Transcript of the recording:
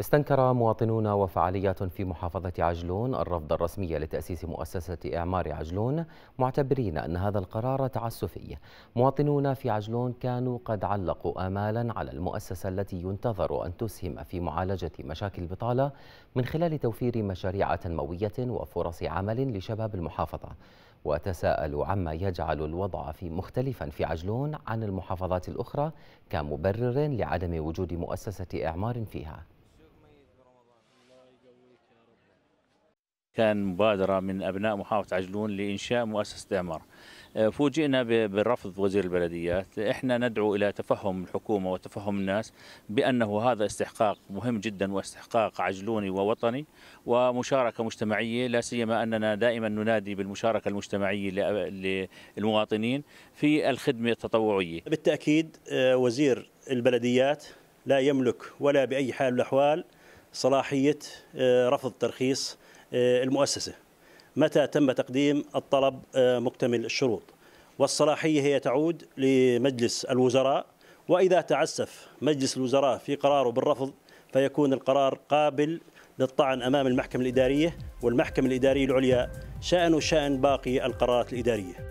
استنكر مواطنون وفعاليات في محافظة عجلون الرفض الرسمي لتأسيس مؤسسة إعمار عجلون معتبرين أن هذا القرار تعسفي مواطنون في عجلون كانوا قد علقوا آمالا على المؤسسة التي ينتظر أن تسهم في معالجة مشاكل البطالة من خلال توفير مشاريع تنموية وفرص عمل لشباب المحافظة وتساءلوا عما يجعل الوضع في مختلفا في عجلون عن المحافظات الأخرى كمبرر لعدم وجود مؤسسة إعمار فيها كان مبادرة من أبناء محافظة عجلون لإنشاء مؤسسة إعمار آه، فوجئنا بالرفض وزير البلديات احنا ندعو الى تفهم الحكومه وتفهم الناس بانه هذا استحقاق مهم جدا واستحقاق عجلوني ووطني ومشاركه مجتمعيه لا سيما اننا دائما ننادي بالمشاركه المجتمعيه للمواطنين في الخدمه التطوعيه بالتاكيد آه، وزير البلديات لا يملك ولا باي حال من الاحوال صلاحية آه، رفض ترخيص آه، المؤسسة متى تم تقديم الطلب آه، مكتمل الشروط والصلاحية هي تعود لمجلس الوزراء وإذا تعسف مجلس الوزراء في قراره بالرفض فيكون القرار قابل للطعن أمام المحكمة الإدارية والمحكمة الإدارية العليا شأن شأن باقي القرارات الإدارية